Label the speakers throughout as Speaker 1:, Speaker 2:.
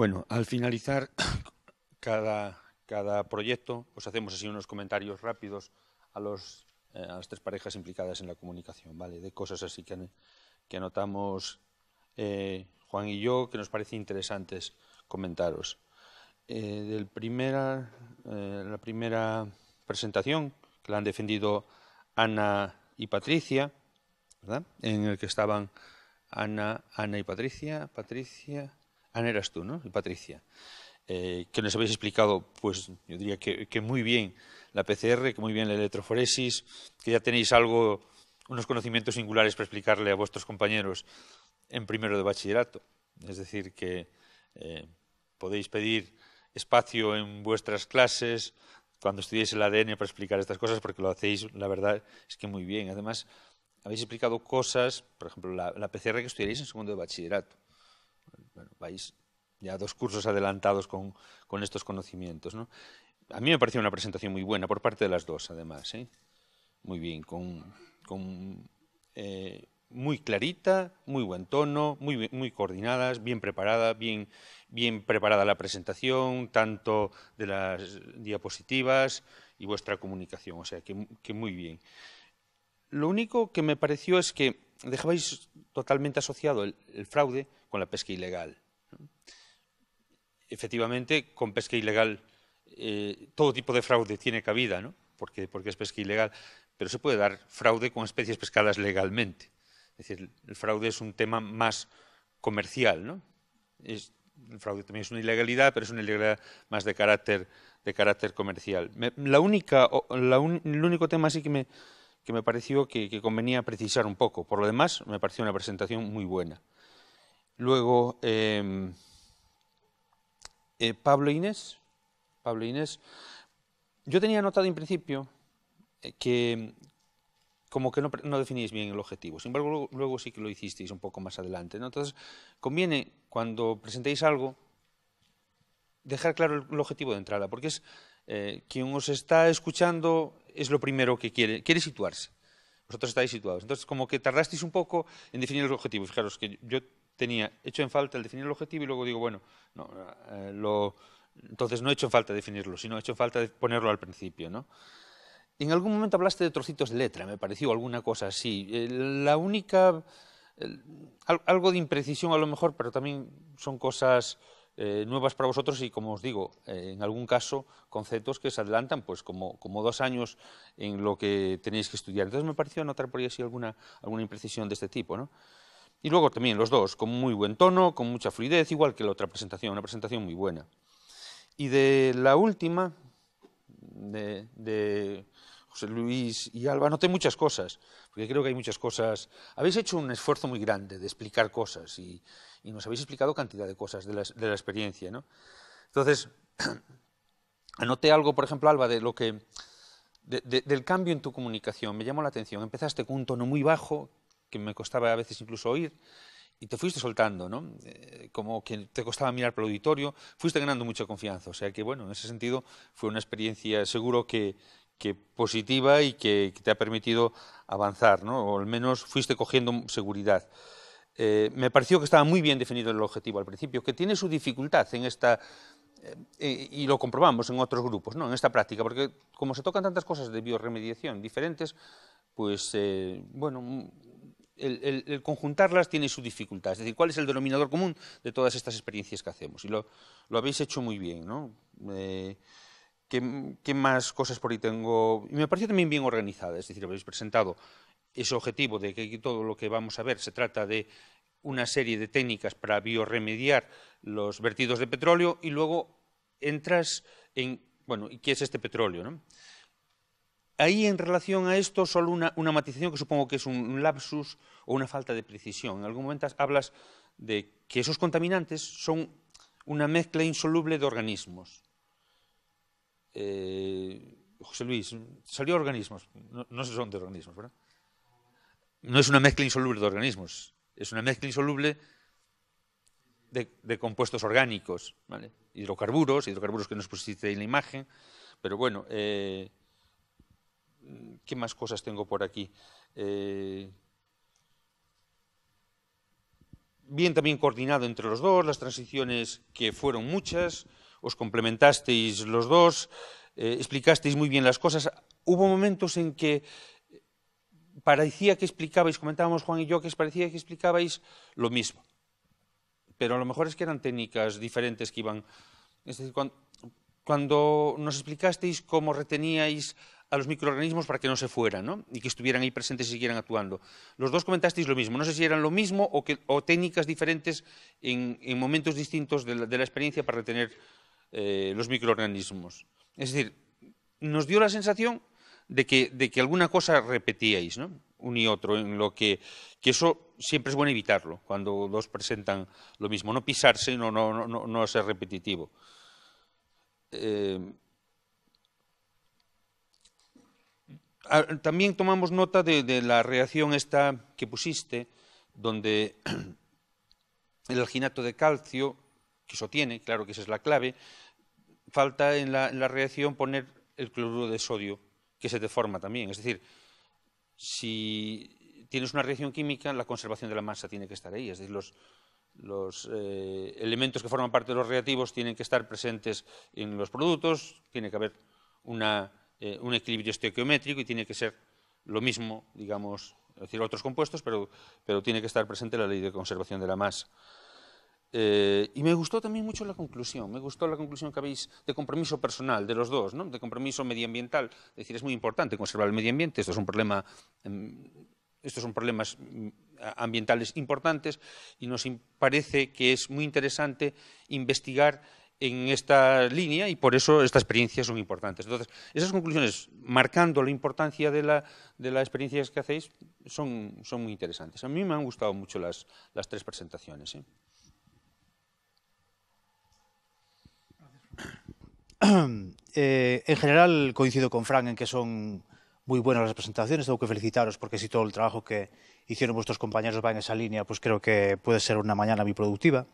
Speaker 1: Bueno, al finalizar cada, proyecto, os hacemos así unos comentarios rápidos a, los, eh, a las tres parejas implicadas en la comunicación, ¿vale? De cosas así que, anotamos eh, Juan y yo que nos parece interesantes comentaros. Eh, del primera, la primera presentación, que la han defendido Ana y Patricia, ¿verdad? En el que estaban Ana, Ana y Patricia, Patricia, Ana, eras tú, ¿no? Y Patricia. Eh, que nos habéis explicado, pues yo diría que, muy bien la PCR, que muy bien la electroforesis, que ya tenéis algo, unos conocimientos singulares para explicarle a vuestros compañeros en primero de bachillerato. Es decir, que eh, podéis pedir espacio en vuestras clases cuando estudiéis el ADN para explicar estas cosas, porque lo hacéis, la verdad, es que muy bien. Además, habéis explicado cosas, por ejemplo, la, la PCR que estudiaréis en segundo de bachillerato vais ya dos cursos adelantados con, estos conocimientos. ¿no? A mí me pareció una presentación muy buena por parte de las dos, además. ¿eh? Muy bien, con, con eh, muy clarita, muy buen tono, muy, muy coordinadas, bien preparada, bien, bien preparada la presentación, tanto de las diapositivas y vuestra comunicación. O sea, que muy bien. Lo único que me pareció es que dejabais totalmente asociado el, fraude con la pesca ilegal. Efectivamente, con pesca ilegal eh, todo tipo de fraude tiene cabida, ¿no? porque, porque es pesca ilegal, pero se puede dar fraude con especies pescadas legalmente. Es decir, el fraude es un tema más comercial. el fraude también es una ilegalidad, pero es una ilegalidad más de carácter, de carácter comercial. la única, el único tema sí que me, que me pareció que, convenía precisar un poco. Por lo demás, me pareció una presentación muy buena. Luego, em, eh, Pablo Inés. Pablo Inés. Yo tenía notado en principio eh, que como que no, no, definís bien el objetivo. Sin embargo, luego, sí que lo hicisteis un poco más adelante. Entonces, conviene, cuando presentéis algo, dejar claro el, objetivo de entrada, porque es eh, quien os está escuchando es lo primero que quiere, quiere situarse. Vosotros estáis situados. Entonces, como que tardasteis un poco en definir el objetivo, Fijaros que yo tenía hecho en falta el definir el objetivo y luego digo, bueno, eh, entonces no he hecho en falta definirlo, sino he hecho en falta ponerlo al principio, ¿no? En algún momento hablaste de trocitos de letra, me pareció alguna cosa así. Eh, la única, algo de imprecisión a lo mejor, pero también son cosas eh, nuevas para vosotros y, como os digo, eh, en algún caso conceptos que se adelantan pues como, como, dos años en lo que tenéis que estudiar. Entonces me pareció notar por ahí alguna, alguna imprecisión de este tipo. ¿no? Y luego también los dos, con muy buen tono, con mucha fluidez, igual que la otra presentación, una presentación muy buena. Y de la última, de José Luis y Alba, anoté muchas cosas, porque creo que hay muchas cosas. Habéis hecho un esfuerzo muy grande de explicar cosas y, nos habéis explicado cantidad de cosas de la, experiencia. ¿no? Entonces, anoté algo, por ejemplo, Alba, de lo que, del cambio en tu comunicación. Me llamó la atención. Empezaste con un tono muy bajo, que me costaba a veces incluso oír, y te fuiste soltando, ¿no? Eh, como que te costaba mirar por el auditorio, fuiste ganando mucha confianza. O sea que, bueno, en ese sentido fue una experiencia seguro que, que positiva y que, te ha permitido avanzar, ¿no? o al menos fuiste cogiendo seguridad. Eh, me pareció que estaba muy bien definido el objetivo al principio, que tiene su dificultad en esta, eh, eh, y lo comprobamos en otros grupos, ¿no? en esta práctica, porque como se tocan tantas cosas de bioremediación diferentes, pues bueno, el, conjuntarlas tiene su dificultad. Es decir, ¿cuál es el denominador común de todas estas experiencias que hacemos? Y lo, lo habéis hecho muy bien, ¿no? ¿Qué, más cosas por ahí tengo? Y me pareció también bien organizada, es decir, habéis presentado ese objetivo de que todo lo que vamos a ver se trata de una serie de técnicas para bioremediar los vertidos de petróleo y luego entras en, bueno, qué es este petróleo? Ahí en relación a esto, solo una, una, matización que supongo que es un lapsus o una falta de precisión. En algún momento hablas de que esos contaminantes son una mezcla insoluble de organismos. Eh, José Luis, salió organismos, no, se son de organismos, ¿verdad? No es una mezcla insoluble de organismos, es una mezcla insoluble de, compuestos orgánicos, hidrocarburos, hidrocarburos que nos pusiste en la imagen, pero bueno, eh, ¿qué más cosas tengo por aquí? Eh, bien también coordinado entre los dos, las transiciones que fueron muchas, os complementasteis los dos, eh, explicasteis muy bien las cosas. Hubo momentos en que parecía que explicabais, comentábamos Juan y yo, que parecía que explicabais lo mismo. Pero a lo mejor es que eran técnicas diferentes que iban... Es decir, cuando, nos explicasteis cómo reteníais a los microorganismos para que no se fueran ¿no? y que estuvieran ahí presentes y siguieran actuando. Los dos comentasteis lo mismo, no sé si eran lo mismo o, que, o técnicas diferentes en, momentos distintos de la, de la experiencia para retener eh, los microorganismos. Es decir, nos dio la sensación de que, alguna cosa repetíais, ¿no? un y otro, en lo que, eso siempre es bueno evitarlo, cuando dos presentan lo mismo, no pisarse, no, no, no, no ser repetitivo. Eh, ah, también tomamos nota de, de, la reacción esta que pusiste, donde el alginato de calcio que eso tiene, claro que esa es la clave, falta en la, reacción poner el cloruro de sodio, que se deforma también. Es decir, si tienes una reacción química, la conservación de la masa tiene que estar ahí. Es decir, los, eh, elementos que forman parte de los reactivos tienen que estar presentes en los productos, tiene que haber eh, un equilibrio estequiométrico y tiene que ser lo mismo, digamos, decir, otros compuestos, pero tiene que estar presente la ley de conservación de la masa. Eh, y me gustó también mucho la conclusión, me gustó la conclusión que habéis de compromiso personal de los dos, de compromiso medioambiental. Es decir, es muy importante conservar el medio ambiente, es un em, estos son problemas mm, ambientales importantes y nos parece que es muy interesante investigar en esta línea y por eso estas experiencias son importantes. Entonces, esas conclusiones, marcando la importancia de, las experiencias que hacéis, son, muy interesantes. A mí me han gustado mucho las, tres presentaciones. ¿eh?
Speaker 2: Eh, en general coincido con Frank en que son muy buenas las presentaciones, tengo que felicitaros porque si todo el trabajo que hicieron vuestros compañeros va en esa línea, pues creo que puede ser una mañana muy productiva.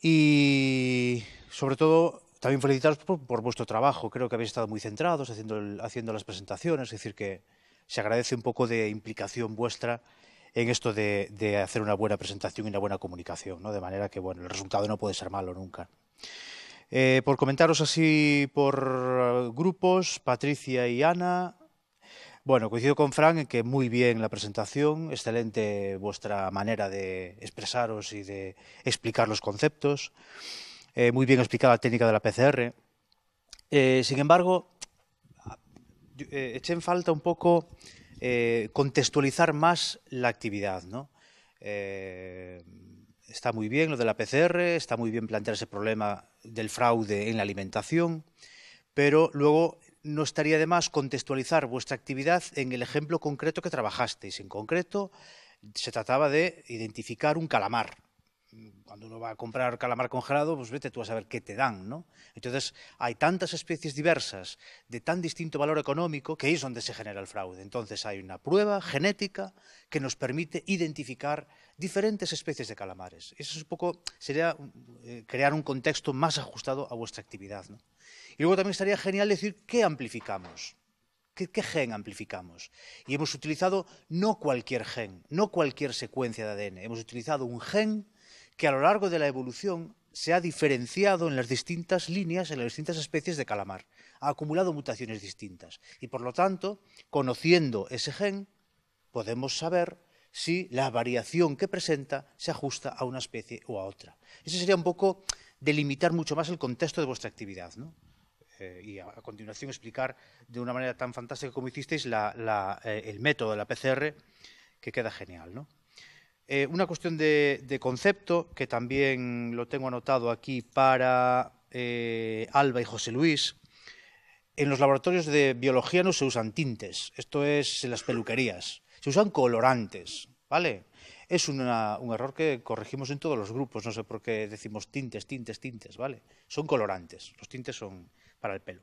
Speaker 2: Y sobre todo también felicitaros por, vuestro trabajo, creo que habéis estado muy centrados haciendo, las presentaciones, es decir, que se agradece un poco de implicación vuestra en esto de, hacer una buena presentación y una buena comunicación, de manera que bueno, el resultado no puede ser malo nunca. Eh, por comentaros así por eh, grupos, Patricia y Ana. Bueno, coincido con frank en que muy bien la presentación, excelente vuestra manera de expresaros y de explicar los conceptos, eh, muy bien explicada la técnica de la PCR. sin embargo, eché en falta un poco contextualizar más la actividad, ¿no? está muy bien lo de la PCR, está muy bien plantear ese problema del fraude en la alimentación, pero luego no estaría de más contextualizar vuestra actividad en el ejemplo concreto que trabajasteis. En concreto, se trataba de identificar un calamar, cuando uno va a comprar calamar congelado, pues vete tú a saber qué te dan, ¿no? Entonces, hay tantas especies diversas de tan distinto valor económico que es donde se genera el fraude. Entonces, hay una prueba genética que nos permite identificar diferentes especies de calamares. Eso es un poco, sería eh, crear un contexto más ajustado a vuestra actividad, ¿no? Y luego también estaría genial decir qué amplificamos. ¿Qué, ¿Qué, gen amplificamos? Y hemos utilizado no cualquier gen, no cualquier secuencia de ADN. Hemos utilizado un gen que a lo largo de la evolución se ha diferenciado en las distintas líneas, en las distintas especies de calamar. Ha acumulado mutaciones distintas. Y por lo tanto, conociendo ese gen, podemos saber si la variación que presenta se ajusta a una especie o a otra. Ese sería un poco delimitar mucho más el contexto de vuestra actividad. ¿no? Eh, y a, continuación explicar de una manera tan fantástica como hicisteis eh, el método de la PCR, que queda genial. ¿no? Eh, una cuestión de, concepto que también lo tengo anotado aquí para eh, Alba y José Luis. En los laboratorios de biología no se usan tintes, esto es en las peluquerías, se usan colorantes, ¿vale? Es un error que corregimos en todos los grupos, no sé por qué decimos tintes, tintes, tintes, ¿vale? Son colorantes, los tintes son para el pelo.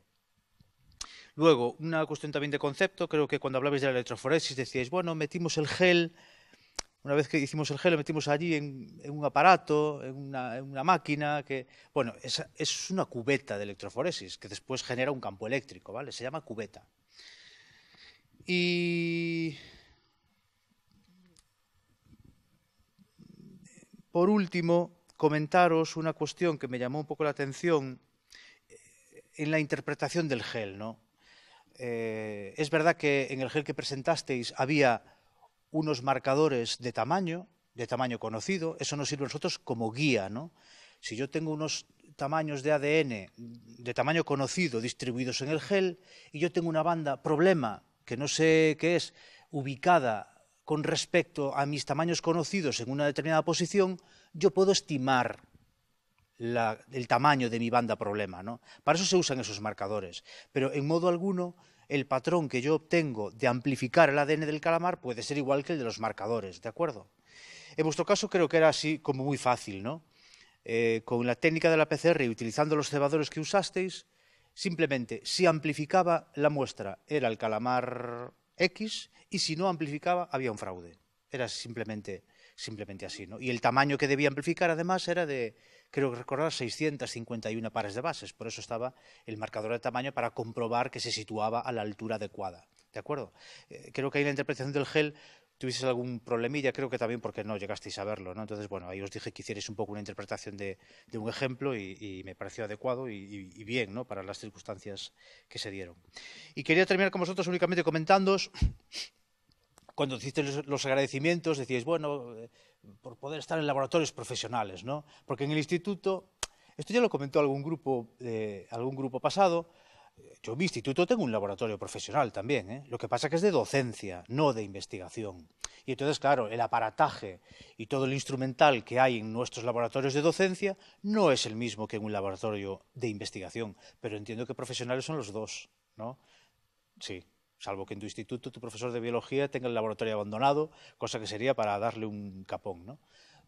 Speaker 2: Luego, una cuestión también de concepto, creo que cuando hablabais de la electroforesis decíais, bueno, metimos el gel una vez que hicimos el gel, lo metimos allí en, un aparato, en una, máquina, que, bueno, es, una cubeta de electroforesis que después genera un campo eléctrico, ¿vale? Se llama cubeta. Y por último, comentaros una cuestión que me llamó un poco la atención eh, en la interpretación del gel, ¿no? Eh, es verdad que en el gel que presentasteis había unos marcadores de tamaño, de tamaño conocido, eso nos sirve a nosotros como guía, ¿no? Si yo tengo unos tamaños de ADN de tamaño conocido distribuidos en el gel y yo tengo una banda problema que no sé qué es, ubicada con respecto a mis tamaños conocidos en una determinada posición, yo puedo estimar el tamaño de mi banda problema. Para eso se usan esos marcadores, pero en modo alguno el patrón que yo obtengo de amplificar el ADN del calamar puede ser igual que el de los marcadores, ¿de acuerdo? En vuestro caso creo que era así como muy fácil, ¿no? Eh, con la técnica de la PCR y utilizando los cebadores que usasteis, simplemente si amplificaba la muestra era el calamar X y si no amplificaba había un fraude. Era simplemente, simplemente así, ¿no? Y el tamaño que debía amplificar además era de creo recordar, 651 pares de bases. Por eso estaba el marcador de tamaño para comprobar que se situaba a la altura adecuada. ¿De acuerdo? Eh, creo que ahí la interpretación del gel tuvisteis algún problemilla, creo que también porque no llegasteis a verlo, ¿no? Entonces, bueno, ahí os dije que hicierais un poco una interpretación de, un ejemplo y, me pareció adecuado y, bien, ¿no? Para las circunstancias que se dieron. Y quería terminar con vosotros únicamente comentándoos, cuando hicisteis los agradecimientos, decíais, bueno, por poder estar en laboratorios profesionales, ¿no? Porque en el instituto, esto ya lo comentó algún grupo, algún grupo pasado, eh, yo en mi instituto tengo un laboratorio profesional también, ¿eh? lo que pasa es que es de docencia, no de investigación. Y entonces, claro, el aparataje y todo el instrumental que hay en nuestros laboratorios de docencia no es el mismo que en un laboratorio de investigación, pero entiendo que profesionales son los dos, ¿no? Sí salvo que en tu instituto tu profesor de biología tenga el laboratorio abandonado, cosa que sería para darle un capón, ¿no?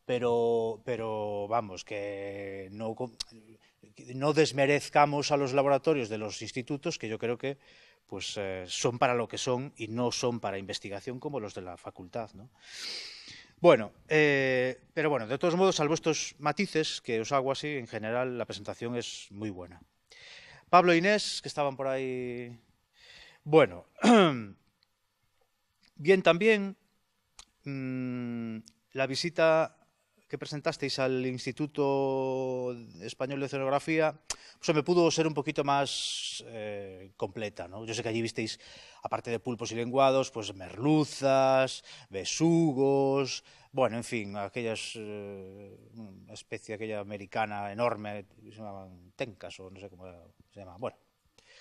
Speaker 2: Pero, pero vamos, que no, no desmerezcamos a los laboratorios de los institutos, que yo creo que pues, eh, son para lo que son y no son para investigación como los de la facultad. Bueno, eh, pero bueno, de todos modos, salvo estos matices que os hago así, en general la presentación es muy buena. Pablo e Inés, que estaban por ahí bueno, bien también mm, la visita que presentasteis al Instituto Español de Oceanografía, pues, me pudo ser un poquito más eh, completa, ¿no? Yo sé que allí visteis, aparte de pulpos y lenguados, pues merluzas, besugos, bueno, en fin, aquellas eh, especie aquella americana enorme, se llamaban tencas o no sé cómo se llama. Bueno,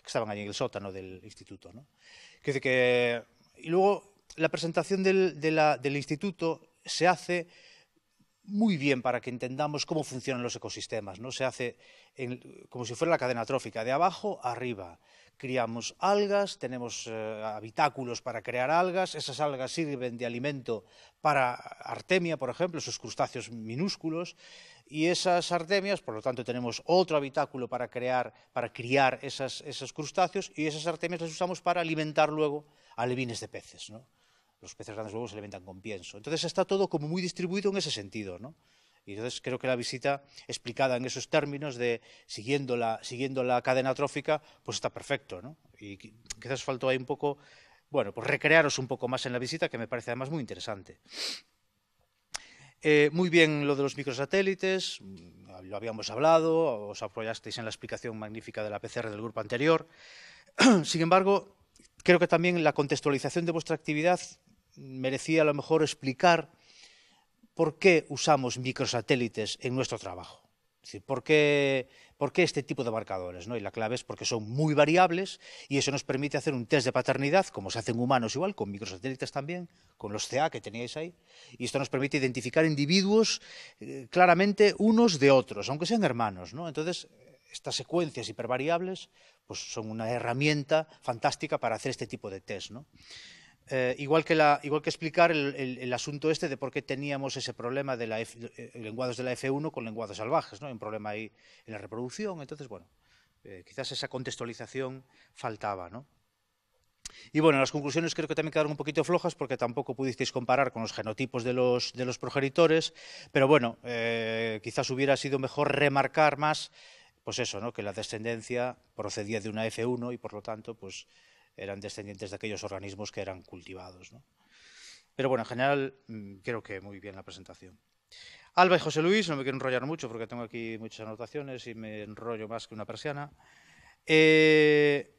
Speaker 2: que estaban allí en el sótano del instituto. Que, que, y luego la presentación del, del instituto se hace muy bien para que entendamos cómo funcionan los ecosistemas, ¿no? Se hace como si fuera la cadena trófica, de abajo a arriba, criamos algas, tenemos eh, habitáculos para crear algas, esas algas sirven de alimento para artemia, por ejemplo, esos crustáceos minúsculos, y esas artemias, por lo tanto, tenemos otro habitáculo para crear, para criar esos crustáceos, y esas artemias las usamos para alimentar luego alevines de peces, ¿no? Los peces grandes luego se alimentan con pienso. Entonces está todo como muy distribuido en ese sentido, ¿no? Y entonces creo que la visita explicada en esos términos de siguiendo la, la cadena trófica, pues está perfecto, Y quizás faltó ahí un poco, bueno, pues recrearos un poco más en la visita, que me parece además muy interesante. Eh, muy bien lo de los microsatélites, mm, lo habíamos hablado, os apoyasteis en la explicación magnífica de la PCR del grupo anterior. Sin embargo, creo que también la contextualización de vuestra actividad merecía a lo mejor explicar ¿por qué usamos microsatélites en nuestro trabajo? Es decir, ¿por qué, este tipo de marcadores? ¿no? Y la clave es porque son muy variables y eso nos permite hacer un test de paternidad, como se hacen humanos igual, con microsatélites también, con los CA que teníais ahí. Y esto nos permite identificar individuos eh, claramente unos de otros, aunque sean hermanos. ¿no? Entonces, estas secuencias hipervariables pues son una herramienta fantástica para hacer este tipo de test. ¿no? Eh, igual, que explicar el, asunto este de por qué teníamos ese problema de la eh, lenguados de la F1 con lenguados salvajes, ¿no? Hay un problema ahí en la reproducción, entonces, bueno, eh, quizás esa contextualización faltaba, Y bueno, las conclusiones creo que también quedaron un poquito flojas porque tampoco pudisteis comparar con los genotipos de los, de progenitores, pero bueno, quizás hubiera sido mejor remarcar más, pues eso, que la descendencia procedía de una F1 y por lo tanto, pues eran descendientes de aquellos organismos que eran cultivados. Pero bueno, en general mm, creo que muy bien la presentación. Alba y José Luis, no me quiero enrollar mucho porque tengo aquí muchas anotaciones y me enrollo más que una persiana. Eh,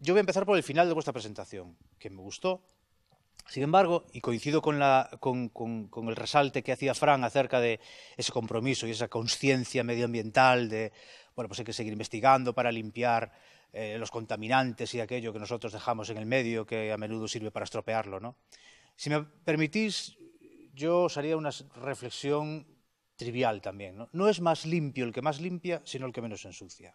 Speaker 2: yo voy a empezar por el final de vuestra presentación, que me gustó. Sin embargo, y coincido con, el resalte que hacía Fran acerca de ese compromiso y esa conciencia medioambiental de, bueno, pues hay que seguir investigando para limpiar eh, los contaminantes y aquello que nosotros dejamos en el medio que a menudo sirve para estropearlo. ¿no? Si me permitís, yo os haría una reflexión trivial también. ¿no? no es más limpio el que más limpia, sino el que menos ensucia.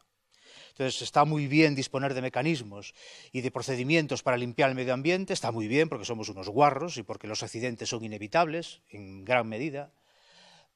Speaker 2: Entonces está muy bien disponer de mecanismos y de procedimientos para limpiar el medio ambiente, está muy bien porque somos unos guarros y porque los accidentes son inevitables en gran medida,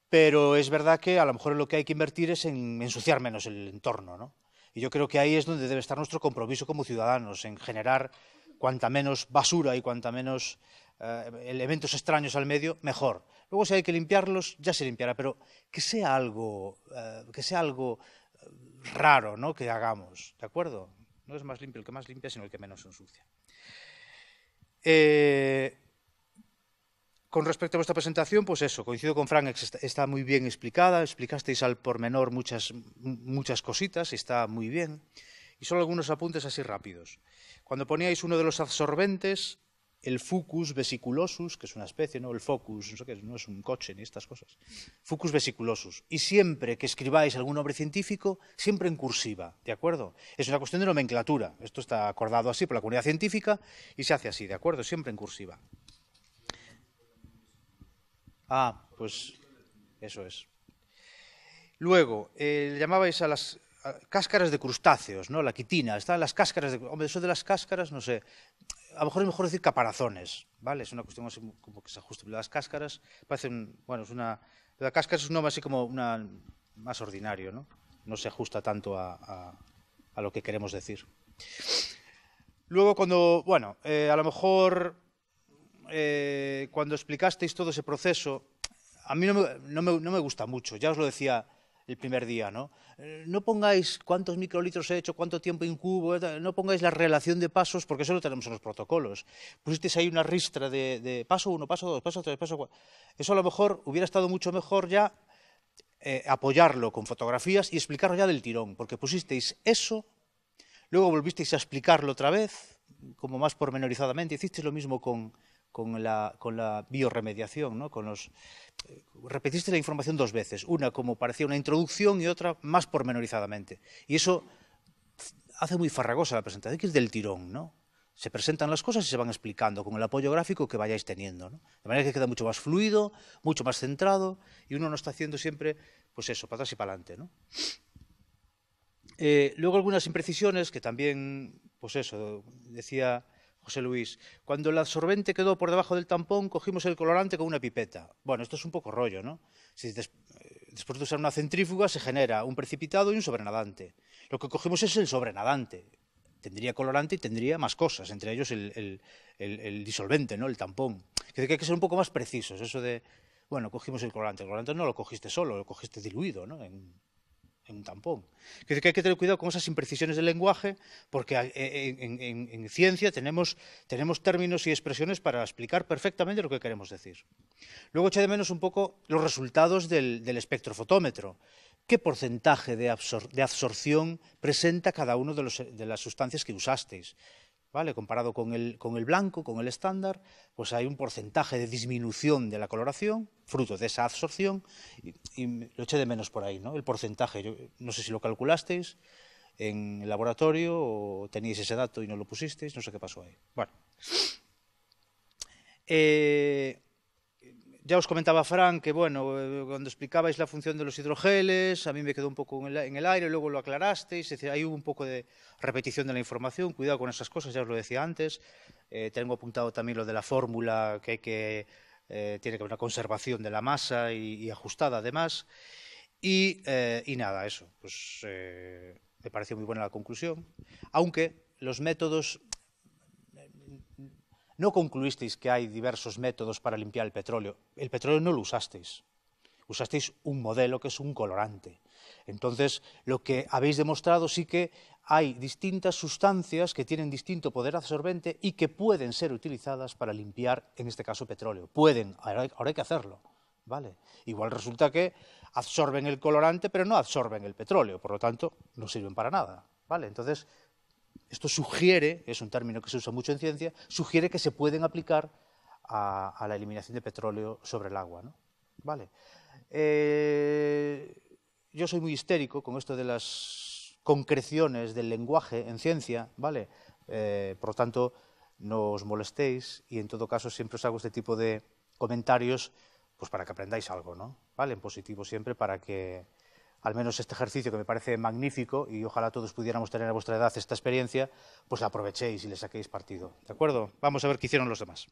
Speaker 2: pero es verdad que a lo mejor lo que hay que invertir es en ensuciar menos el entorno, ¿no? Y yo creo que ahí es donde debe estar nuestro compromiso como ciudadanos, en generar cuanta menos basura y cuanta menos eh, elementos extraños al medio, mejor. Luego si hay que limpiarlos, ya se limpiará, pero que sea algo, eh, que sea algo eh, raro que hagamos, ¿de acuerdo? No es más limpio el que más limpia, sino el que menos ensucia. Eh, con respecto a vuestra presentación, pues eso, coincido con Frank, está muy bien explicada, explicasteis al pormenor muchas, muchas cositas, está muy bien. Y solo algunos apuntes así rápidos. Cuando poníais uno de los absorbentes, el Fucus vesiculosus, que es una especie, ¿no? El Focus, no sé qué, no es un coche ni estas cosas. Fucus vesiculosus. Y siempre que escribáis algún nombre científico, siempre en cursiva, ¿de acuerdo? Es una cuestión de nomenclatura. Esto está acordado así por la comunidad científica y se hace así, ¿de acuerdo? Siempre en cursiva. Ah, pues eso es. Luego, eh, llamabais a las cáscaras de crustáceos, ¿no? La quitina, están las cáscaras de... Hombre, eso de las cáscaras, no sé. A lo mejor es mejor decir caparazones, ¿vale? Es una cuestión así como que se ajusta. Las cáscaras parecen... Bueno, es una... La cáscara es un nombre así como una, más ordinario, ¿no? No se ajusta tanto a, lo que queremos decir. Luego cuando... Bueno, eh, a lo mejor eh, cuando explicasteis todo ese proceso, a mí no me, gusta mucho, ya os lo decía el primer día, ¿no? Eh, no pongáis cuántos microlitros he hecho, cuánto tiempo incubo, eh, no pongáis la relación de pasos, porque eso lo tenemos en los protocolos. Pusisteis ahí una ristra de, paso uno, paso dos, paso tres, paso cuatro. Eso a lo mejor hubiera estado mucho mejor ya apoyarlo con fotografías y explicarlo ya del tirón, porque pusisteis eso, luego volvisteis a explicarlo otra vez, como más pormenorizadamente, hicisteis lo mismo con, con la, con bioremediación, ¿no? Eh, repetiste la información dos veces, una como parecía una introducción y otra más pormenorizadamente. Y eso hace muy farragosa la presentación, que es del tirón, ¿no? Se presentan las cosas y se van explicando con el apoyo gráfico que vayáis teniendo, De manera que queda mucho más fluido, mucho más centrado y uno no está haciendo siempre, pues eso, para atrás y para adelante, eh, luego algunas imprecisiones que también, pues eso, decía José Luis, cuando el absorbente quedó por debajo del tampón, cogimos el colorante con una pipeta. Bueno, esto es un poco rollo, ¿no? Si eh, después de usar una centrífuga se genera un precipitado y un sobrenadante. Lo que cogimos es el sobrenadante. Tendría colorante y tendría más cosas, entre ellos el, disolvente, ¿no? El tampón. Creo Que hay que ser un poco más precisos. Eso de, bueno, cogimos el colorante. El colorante no lo cogiste solo, lo cogiste diluido, ¿no? en un tampón. Que hay que tener cuidado con esas imprecisiones del lenguaje, porque eh, en, ciencia tenemos, tenemos, términos y expresiones para explicar perfectamente lo que queremos decir. Luego eché de menos un poco los resultados del, espectrofotómetro. ¿Qué porcentaje de, absorción presenta cada una de, de las sustancias que usasteis? Comparado con el, blanco, con el estándar, pues hay un porcentaje de disminución de la coloración, fruto de esa absorción, y, lo eché de menos por ahí, ¿no? El porcentaje, no sé si lo calculasteis en el laboratorio o teníais ese dato y no lo pusisteis, no sé qué pasó ahí. Bueno. Eh, ya os comentaba Fran que, bueno, eh, cuando explicabais la función de los hidrogeles, a mí me quedó un poco en el aire, luego lo aclarasteis, es hay un poco de repetición de la información, cuidado con esas cosas, ya os lo decía antes. Eh, tengo apuntado también lo de la fórmula que que, eh, tiene que haber una conservación de la masa y, ajustada además. Y, y, nada, eso, pues me pareció muy buena la conclusión, aunque los métodos no concluisteis que hay diversos métodos para limpiar el petróleo. El petróleo no lo usasteis. Usasteis un modelo que es un colorante. Entonces, lo que habéis demostrado sí que hay distintas sustancias que tienen distinto poder absorbente y que pueden ser utilizadas para limpiar, en este caso, petróleo. Pueden, ahora hay que hacerlo. ¿vale? Igual resulta que absorben el colorante, pero no absorben el petróleo, por lo tanto, no sirven para nada. ¿vale? Entonces, esto sugiere, es un término que se usa mucho en ciencia, sugiere que se pueden aplicar a, la eliminación de petróleo sobre el agua. ¿no? Vale. Eh, yo soy muy histérico con esto de las concreciones del lenguaje en ciencia, ¿vale? Eh, por lo tanto, no os molestéis y en todo caso siempre os hago este tipo de comentarios pues para que aprendáis algo, ¿no? ¿Vale? En positivo siempre para que al menos este ejercicio que me parece magnífico y ojalá todos pudiéramos tener a vuestra edad esta experiencia, pues la aprovechéis y le saquéis partido. ¿De acuerdo? Vamos a ver qué hicieron los demás.